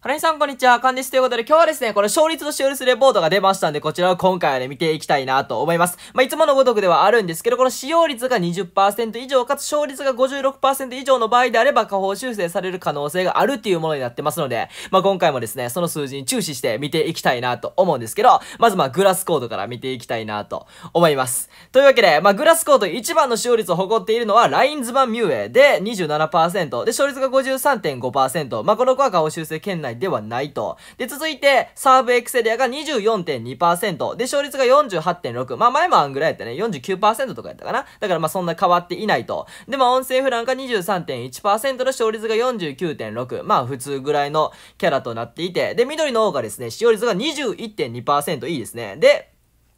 花井さん、こんにちは。かんです。ということで、今日はですね、この勝率と使用率レポートが出ましたんで、こちらを今回はね、見ていきたいなと思います。まあ、いつものごとくではあるんですけど、この使用率が20%以上、かつ勝率が56%以上の場合であれば、下方修正される可能性があるっていうものになってますので、まあ、今回もですね、その数字に注視して見ていきたいなと思うんですけど、まずまグラスコードから見ていきたいなと思います。というわけで、まあ、グラスコード一番の使用率を誇っているのは、ラインズ版ミューエで27%、で、勝率が53.5%、まあ、この子は下方修正圏内ではないと。で、続いて、サーブエクセリアが24.2%。で、勝率が48.6。まあ、前もあんぐらいやったね。49%とかやったかな。だからまあ、そんな変わっていないと。で、まあ、音声フランが23.1%の勝率が49.6。まあ、普通ぐらいのキャラとなっていて。で、緑の方がですね、使用率が21.2%いいですね。で、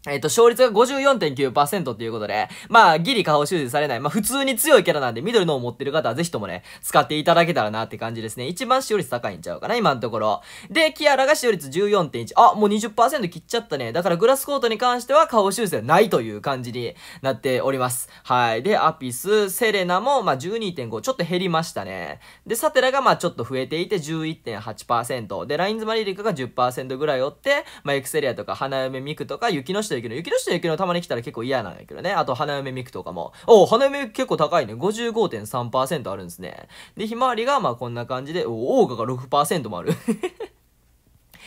えっ、と、勝率が54.9%っていうことで、まあ、ギリ下方修正されない。まあ、普通に強いキャラなんで、緑のを持ってる方はぜひともね、使っていただけたらなって感じですね。一番使用率高いんちゃうかな、今のところ。で、キアラが使用率14.1。あ、もう20%切っちゃったね。だからグラスコートに関しては下方修正ないという感じになっております。はい。で、アピス、セレナも、まあ、12.5。ちょっと減りましたね。で、サテラがまあ、ちょっと増えていて11.8%。で、ラインズマリリカが10%ぐらいおって、まあ、エクセリアとか、花嫁ミクとか、雪の下下ゆの。雪の下雪のたまに来たら結構嫌なんやけどね。あと、花嫁ミクとかも。おお、花嫁結構高いね。55.3%あるんですね。で、ひまわりが、まあこんな感じで、お、オーガが6%もある。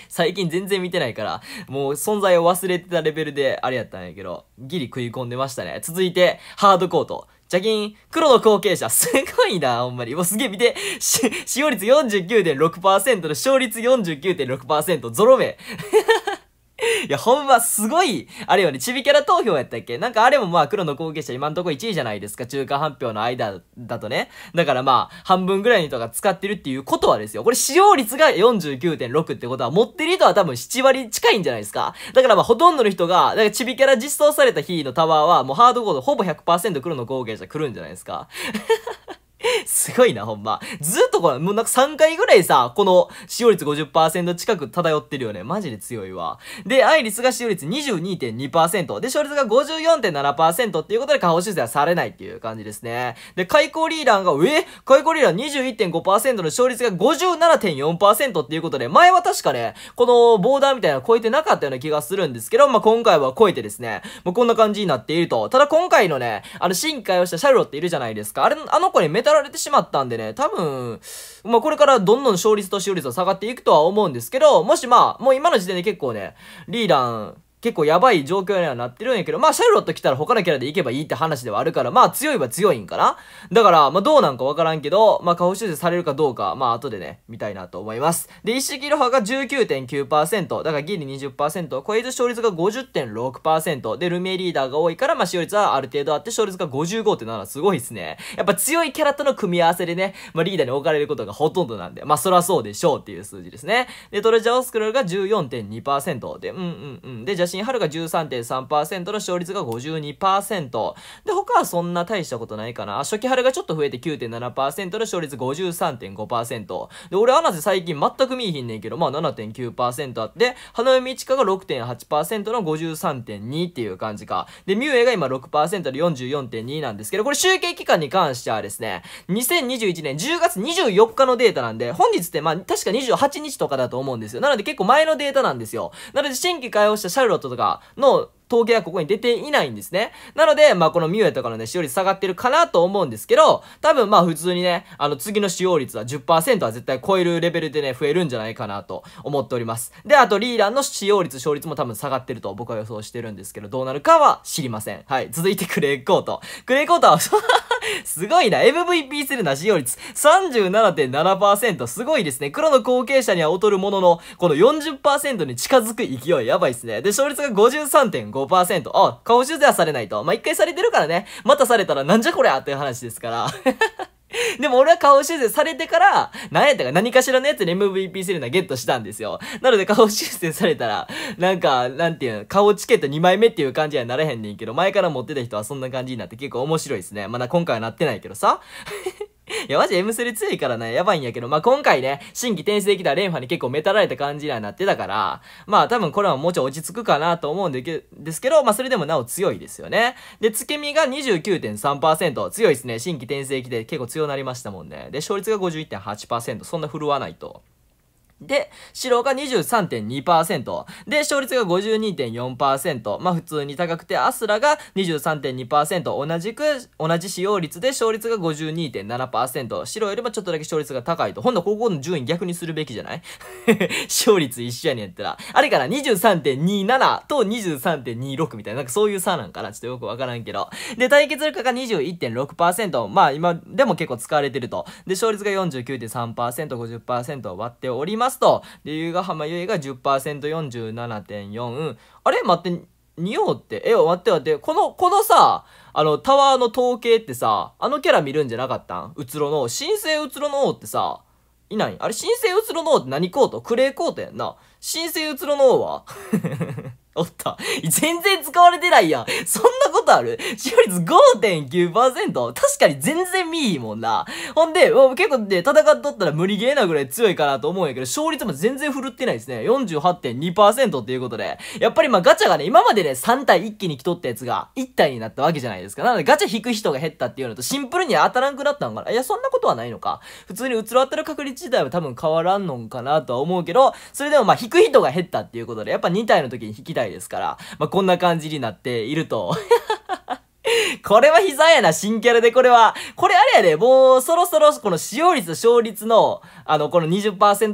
最近全然見てないから、もう存在を忘れてたレベルであれやったんやけど、ギリ食い込んでましたね。続いて、ハードコート。ジャギン、黒の後継者。すごいな、ほんまに。もうすげえ見て、使用率49.6%の勝率49.6%、ゾロ目。や、ほんますごい、あれよね、チビキャラ投票やったっけなんかあれもまあ黒の後継者今んとこ1位じゃないですか、中間発表の間だとね。だからまあ、半分ぐらいの人が使ってるっていうことはですよ。これ使用率が49.6ってことは、持ってる人は多分7割近いんじゃないですか。だからまあ、ほとんどの人が、だからチビキャラ実装された日のタワーは、もうハードコードほぼ100%黒の後継者来るんじゃないですか。すごいな、ほんま。ずっとこれ、もうなんか3回ぐらいさ、この使用率50%近く漂ってるよね。マジで強いわ。で、アイリスが使用率22.2%。で、勝率が54.7%っていうことで下方修正はされないっていう感じですね。で、開口リーダーが、え開口リーダー21.5%の勝率が57.4%っていうことで、前は確かね、このボーダーみたいなの超えてなかったような気がするんですけど、まあ、今回は超えてですね、もうこんな感じになっていると。ただ今回のね、あの、進化をしたシャルロっているじゃないですか。あれ、あの子にメタられてしまったんでね、多分、まあ、これからどんどん勝率と使用率は下がっていくとは思うんですけど、もしまあ、もう今の時点で結構ね、リーダー、結構やばい状況にはなってるんやけど、まあシャルロット来たら他のキャラで行けばいいって話ではあるから、まあ強いは強いんかなだから、まあどうなんかわからんけど、まあ過保修正されるかどうか、まあ後でね、見たいなと思います。で、一式ロ派が19.9%、だからギリ20%、これと勝率が50.6%、で、ルメリーダーが多いから、まあ使用率はある程度あって、勝率が55.7、すごいっすね。やっぱ強いキャラとの組み合わせでね、まあリーダーに置かれることがほとんどなんで、まあそらそうでしょうっていう数字ですね。で、トレジャーオスクロールが14.2%で、うんうんうん。で、春が13.3%の勝率が52%。で、他はそんな大したことないかな。初期春がちょっと増えて9.7%の勝率53.5%。で、俺はなぜ最近全く見えひんねんけど、まあ7.9%あって、花嫁一花が6.8%の53.2っていう感じか。で、ミュウエが今6%で44.2なんですけど、これ集計期間に関してはですね、2021年10月24日のデータなんで、本日ってまあ確か28日とかだと思うんですよ。なので結構前のデータなんですよ。なので新規開放したシャルロット人とかの統計はここに出ていないんですね。なので、まあ、このミュエとかのね、使用率下がってるかなと思うんですけど、多分まあ普通にね、あの次の使用率は10%は絶対超えるレベルでね、増えるんじゃないかなと思っております。で、あとリーランの使用率、勝率も多分下がってると僕は予想してるんですけど、どうなるかは知りません。はい。続いてクレイコート。クレイコートは すごいな。MVP するな、使用率37.7%。すごいですね。黒の後継者には劣るものの、この40%に近づく勢い、やばいっすね。で、勝率が53.5%。あ、顔修正はされないと。まあ、一回されてるからね。またされたらなんじゃこりゃっていう話ですから。でも俺は顔修正されてから、何やったか何かしらのやつで MVP セレナゲットしたんですよ。なので顔修正されたら、なんか、なんていうの、顔チケット2枚目っていう感じにはなれへんねんけど、前から持ってた人はそんな感じになって結構面白いですね。まだ今回はなってないけどさ。いや、マジ M 3強いからね、やばいんやけど、まあ、今回ね、新規転生できたレンファに結構メタられた感じにはなってたから、まあ、多分これはもうちょい落ち着くかなと思うんですけど、まあ、それでもなお強いですよね。で、月見が29.3%、強いですね。新規転生期で結構強なりましたもんね。で、勝率が51.8%、そんな振るわないと。で、白が23.2%。で、勝率が52.4%。まあ普通に高くて、アスラが23.2%。同じく、同じ使用率で勝率が52.7%。白よりもちょっとだけ勝率が高いと。ほんと、高校の順位逆にするべきじゃない 勝率一緒やねんってな。あれかな ?23.27 と23.26みたいな。なんかそういう差なんかなちょっとよくわからんけど。で、対決力が21.6%。まあ今でも結構使われてると。で、勝率が49.3%、50%を割っております。ますと。で、湯ヶ浜ゆえが 10%47.4。あれ待って、仁王って、え、待って待って、この、このさ、あの、タワーの統計ってさ、あのキャラ見るんじゃなかったんうつろの王。新生うつろの王ってさ、いないあれ、新生うつろの王って何コートクレーコートやんな。新生うつろの王はおった。全然使われてないやん。そんなことある使用率 5.9%? 確かに全然見いいもんな。ほんで、結構ね、戦っとったら無理ゲーなぐらい強いかなと思うんやけど、勝率も全然振るってないですね。48.2%っていうことで。やっぱりまあガチャがね、今までね、3体一気に来とったやつが1体になったわけじゃないですか。なのでガチャ引く人が減ったっていうのと、シンプルに当たらんくなったんかな。いや、そんなことはないのか。普通に移ろ当たる確率自体は多分変わらんのかなとは思うけど、それでもまあ引く人が減ったっていうことで、やっぱ2体の時に引きたいたいですから、まあ、こんな感じになっていると これは膝やな、新キャラでこれは。これあれやで、もうそろそろこの使用率、勝率の、あの、この20%、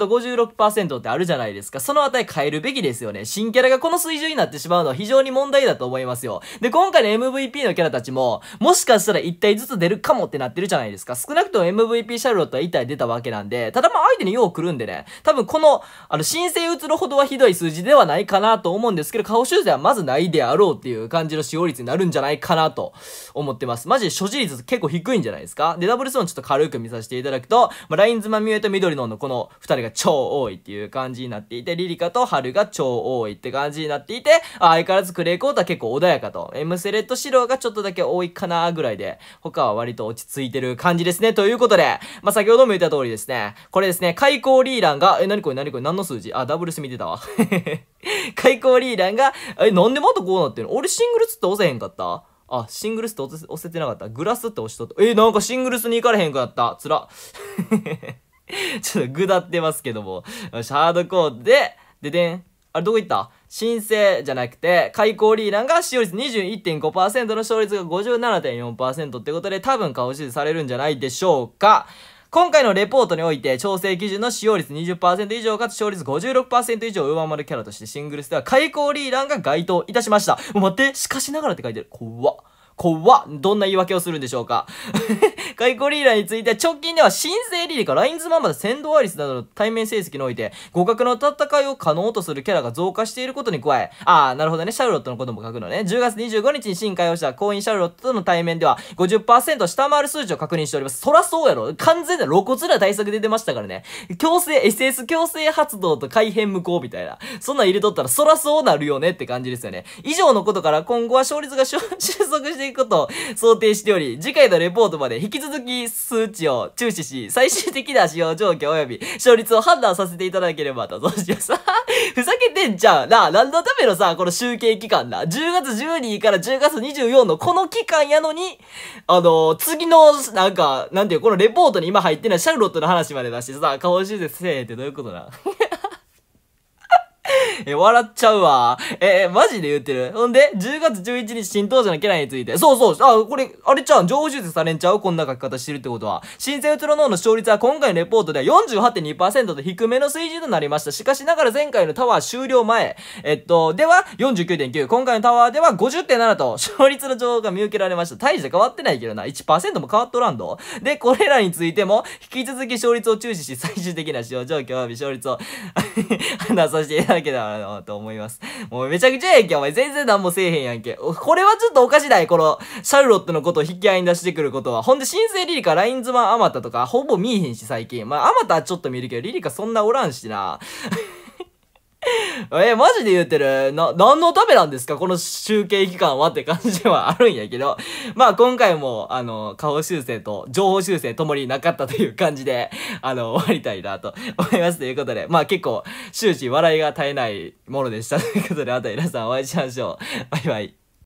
56%ってあるじゃないですか。その値変えるべきですよね。新キャラがこの水準になってしまうのは非常に問題だと思いますよ。で、今回の MVP のキャラたちも、もしかしたら1体ずつ出るかもってなってるじゃないですか。少なくとも MVP シャルロットは1体出たわけなんで、ただまあ相手によう来るんでね、多分この、あの、申請移るほどはひどい数字ではないかなと思うんですけど、顔修正はまずないであろうっていう感じの使用率になるんじゃないかなと思ってます。マジで所持率結構低いんじゃないですかで、ダブルスのちょっと軽く見させていただくと、まあ、ラインズマミュエと緑ののこの2人が超多いっていう感じになっていて、リリカとハルが超多いって感じになっていて、相変わらずクレイコートは結構穏やかと、エムセレットシローがちょっとだけ多いかなぐらいで、他は割と落ち着いてる感じですね。ということで、まあ、先ほども言った通りですね、これですね、開口リーランが、え、何これ何これ何の数字あ、ダブルス見てたわ。開口リーランが、え、なんでまたこうなってるの俺シングルツって押せへんかったあ、シングルスって押せてなかった。グラスって押しとった。えー、なんかシングルスに行かれへんくなった。つら。ちょっとぐだってますけども。シャードコードで、ででん。あれ、どこ行った申請じゃなくて、開口リーダーが使用率21.5%の勝率が57.4%ってことで、多分顔指示されるんじゃないでしょうか。今回のレポートにおいて、調整基準の使用率20%以上かつ勝率56%以上を上回るキャラとしてシングルスでは開口リーランが該当いたしました。もう待って、しかしながらって書いてる。怖っ。怖っどんな言い訳をするんでしょうか カイコリーラについて直近では新生リリカ、ラインズマンまで先導アリスなどの対面成績において、互角の戦いを可能とするキャラが増加していることに加え、あー、なるほどね、シャルロットのことも書くのね。10月25日に新開をした婚姻シャルロットとの対面では50%下回る数値を確認しております。そらそうやろ。完全な露骨な対策で出てましたからね。強制、SS 強制発動と改変無効みたいな。そんなん入れとったらそらそうなるよねって感じですよね。以上のことから今後は勝率が 収束していうことを想定しており、次回のレポートまで引き続き数値を注視し、最終的な使用状況及び勝率を判断させていただければと、どうしようさ。ふざけてんじゃん。なあ、何のためのさ、この集計期間だ。10月12から10月24のこの期間やのに、あの、次の、なんか、なんていう、このレポートに今入ってないシャルロットの話まで出してさ、顔手術せえってどういうことな。え、笑っちゃうわ。えマジで言ってる。ほんで、10月11日新登場のャラについて。そうそう、あ、これ、あれちゃう情報修正されんちゃうこんな書き方してるってことは。新生ウトロノーの勝率は今回のレポートでは48.2%と低めの水準となりました。しかしながら前回のタワー終了前、えっと、では49.9、今回のタワーでは50.7と、勝率の情報が見受けられました。大して変わってないけどな、1%も変わっとらんと。で、これらについても、引き続き勝率を注視し、最終的な使用状況及び勝率を 話させていただけだ。らなと思います。もうめちゃくちゃやんけ、お前。全然何もせえへんやんけ。これはちょっとおかしだい、この、シャルロットのことを引き合いに出してくることは。ほんで、新生リリカ、ラインズマン、アマタとか、ほぼ見えへんし、最近。まあ、アマタはちょっと見るけど、リリカそんなおらんしな。え、マジで言ってるな、何のためなんですかこの集計期間はって感じはあるんやけど。まあ今回も、あの、顔修正と情報修正ともになかったという感じで、あの、終わりたいなと思いますということで、まあ結構、終始笑いが絶えないものでしたということで、あと皆さんお会いしましょう。バイバイ。